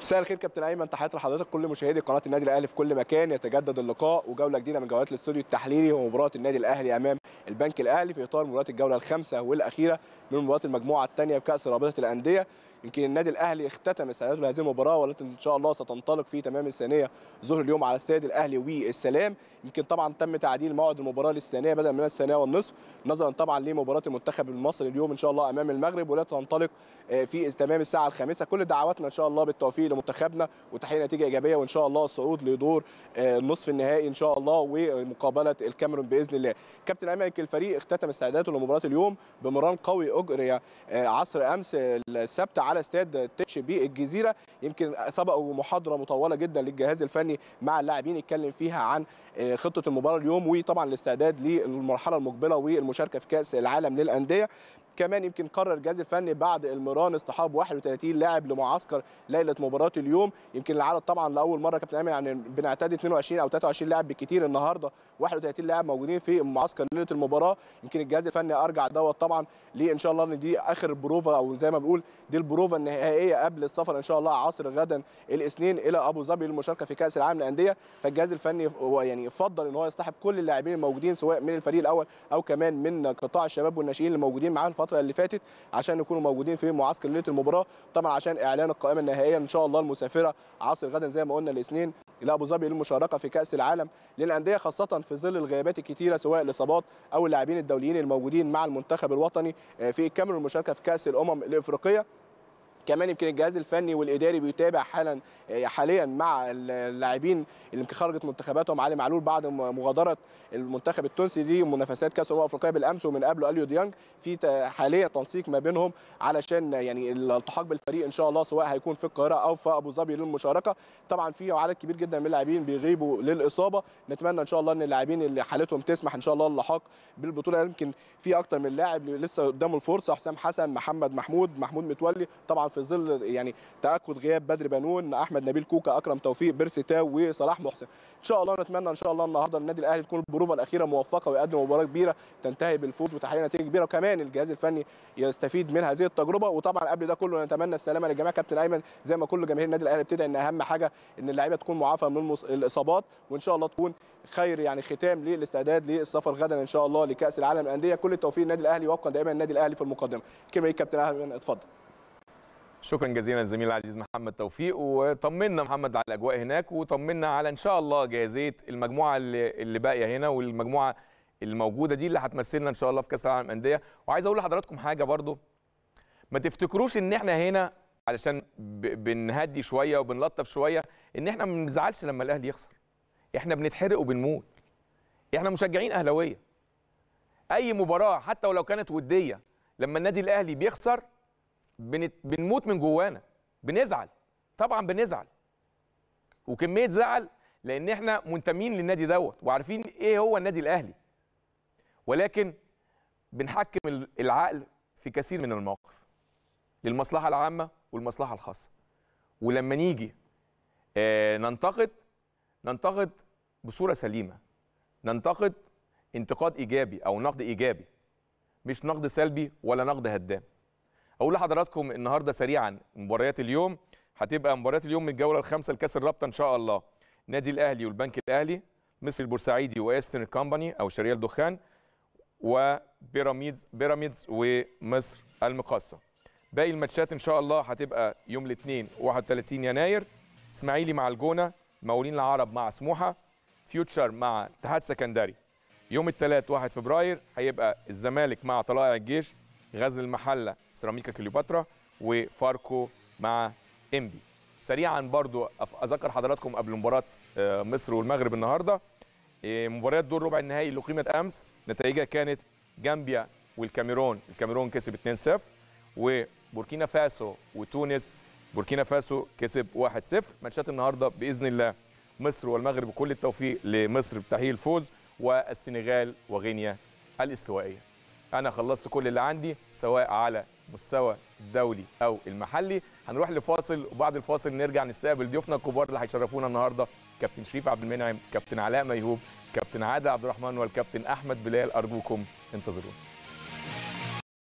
مساء الخير كابتن ايمن تحيات لحضرتك كل مشاهدي قناه النادي الاهلي في كل مكان يتجدد اللقاء وجوله جديده من جولات الاستوديو التحليلي ومباراه النادي الاهلي امام البنك الاهلي في اطار مباراه الجوله الخامسه والاخيره من مباراه المجموعه الثانيه بكاس رابطه الانديه يمكن النادي الاهلي اختتم استعداده لهذه المباراه والتي ان شاء الله ستنطلق في تمام الثانيه ظهر اليوم على استاد الاهلي والسلام يمكن طبعا تم تعديل موعد المباراه للثانيه بدل من الثانيه والنصف نظرا طبعا لمباراه المنتخب المصري اليوم ان شاء الله امام المغرب والتي تنطلق آه، في تمام الساعه الخامسه كل دعواتنا ان شاء الله بالتوفيق لمنتخبنا وتحقيق نتيجه ايجابيه وان شاء الله الصعود لدور النصف آه، النهائي ان شاء الله ومقابله الكاميرون باذن الله كابتن ايمن الفريق اختتم استعداداته لمباراه اليوم بمران قوي اجري آه، عصر امس السبت على استاد تش بي الجزيره يمكن سبقوا محاضره مطوله جدا للجهاز الفني مع اللاعبين اتكلم فيها عن آه، خطه المباراه اليوم وطبعا الاستعداد للمرحله المقبله والمشاركه في كاس العالم للانديه كمان يمكن قرر الجهاز الفني بعد المران اصطحاب 31 لاعب لمعسكر ليله مباراه اليوم يمكن العدد طبعا لاول مره كابتن امين يعني بنعتاد 22 او 23 لاعب بكثير النهارده 31 لاعب موجودين في معسكر ليله المباراه يمكن الجهاز الفني ارجع دوت طبعا ليه ان شاء الله ان دي اخر بروفا او زي ما بنقول دي البروفا النهائيه قبل السفر ان شاء الله عصر غدا الاثنين الى ابو ظبي للمشاركه في كاس العالم للانديه فالجهاز الفني يعني فضل ان هو يصطحب كل اللاعبين الموجودين سواء من الفريق الاول او كمان من قطاع الشباب والناشئين اللي موجودين معاه الفتره اللي فاتت عشان يكونوا موجودين في معسكر ليله المباراه طبعا عشان اعلان القائمه النهائيه ان شاء الله المسافره عصر غدا زي ما قلنا الاثنين الى ابو ظبي للمشاركه في كاس العالم للانديه خاصه في ظل الغيابات الكثيره سواء الاصابات او اللاعبين الدوليين الموجودين مع المنتخب الوطني آه، في كامل المشاركه في كاس الامم الافريقيه كمان يمكن الجهاز الفني والاداري بيتابع حالا آه، حاليا مع اللاعبين اللي يمكن خرجت منتخباتهم علي معلول بعد مغادره المنتخب التونسي لمنافسات كاس الامم الافريقيه بالامس ومن قبله اليو ديانج في حاليا تنسيق ما بينهم علشان آه، يعني الالتحاق بالفريق ان شاء الله سواء هيكون في القاهره او في ابو ظبي للمشاركه طبعا في عدد كبير جدا من اللاعبين بيغيبوا للاصابه نتمنى ان شاء الله ان اللاعبين اللي حالتهم تسمح ان شاء الله اللحاق بالبطوله يمكن في اكتر من لاعب لسه قدامه الفرصه حسام حسن محمد محمود محمود متولي طبعا في في ظل يعني تاكد غياب بدر بنون احمد نبيل كوكا اكرم توفيق بيرسي تاو وصلاح محسن ان شاء الله نتمنى ان شاء الله النهارده النادي الاهلي تكون البروفه الاخيره موفقه ويقدم مباراه كبيره تنتهي بالفوز وتحقيق نتيجه كبيره وكمان الجهاز الفني يستفيد من هذه التجربه وطبعا قبل ده كله نتمنى السلامه للجميع كابتن ايمن زي ما كل جماهير النادي الاهلي بتدعي ان اهم حاجه ان اللعيبه تكون معافى من المص... الاصابات وان شاء الله تكون خير يعني ختام للاستعداد للسفر غدا ان شاء الله لكاس العالم الانديه كل التوفيق للنادي الاهلي وابقى دائما النادي الاهلي في المقدمه كلمه إيه كابتن ايمن اتفضل شكرا جزيلا للزميل العزيز محمد توفيق وطمنا محمد على الاجواء هناك وطمنا على ان شاء الله جاهزيه المجموعه اللي, اللي باقيه هنا والمجموعه الموجوده دي اللي هتمثلنا ان شاء الله في كاس العالم الانديه وعايز اقول لحضراتكم حاجه برضو ما تفتكروش ان احنا هنا علشان بنهدي شويه وبنلطف شويه ان احنا ما بنزعلش لما الاهلي يخسر احنا بنتحرق وبنموت احنا مشجعين اهلاويه اي مباراه حتى ولو كانت وديه لما النادي الاهلي بيخسر بنموت من جوانا بنزعل طبعا بنزعل وكميه زعل لان احنا منتمين للنادي دوت وعارفين ايه هو النادي الاهلي ولكن بنحكم العقل في كثير من المواقف للمصلحه العامه والمصلحه الخاصه ولما نيجي آه، ننتقد ننتقد بصوره سليمه ننتقد انتقاد ايجابي او نقد ايجابي مش نقد سلبي ولا نقد هدام اقول لحضراتكم النهارده سريعا مباريات اليوم هتبقى مباريات اليوم من الجوله الخامسه لكاس الرابطه ان شاء الله نادي الاهلي والبنك الاهلي مصر البورسعيدي واسترن كومباني او شريال دخان وبيراميدز بيراميدز ومصر المقاصه باقي الماتشات ان شاء الله هتبقى يوم الاثنين 31 يناير اسماعيلي مع الجونه مولين العرب مع سموحه فيوتشر مع اتحاد سكندري يوم الثلاث 1 فبراير هيبقى الزمالك مع طلائع الجيش غزل المحله سيراميكا كليوباترا وفاركو مع انبي سريعا برضو اذكر حضراتكم قبل مباراه آه، مصر والمغرب النهارده آه، مباريات دور ربع النهائي اللي اقيمت امس نتائجها كانت جامبيا والكاميرون الكاميرون كسب 2-0 وبوركينا فاسو وتونس بوركينا فاسو كسب 1-0 ماتشات النهارده باذن الله مصر والمغرب كل التوفيق لمصر بتحقيق الفوز والسنغال وغينيا الاستوائيه انا خلصت كل اللي عندي سواء على مستوى الدولي او المحلي هنروح لفاصل وبعد الفاصل نرجع نستقبل ضيوفنا الكبار اللي هيشرفونا النهارده كابتن شريف عبد المنعم كابتن علاء ميهوب كابتن عادل عبد الرحمن والكابتن احمد بلال ارجوكم انتظرونا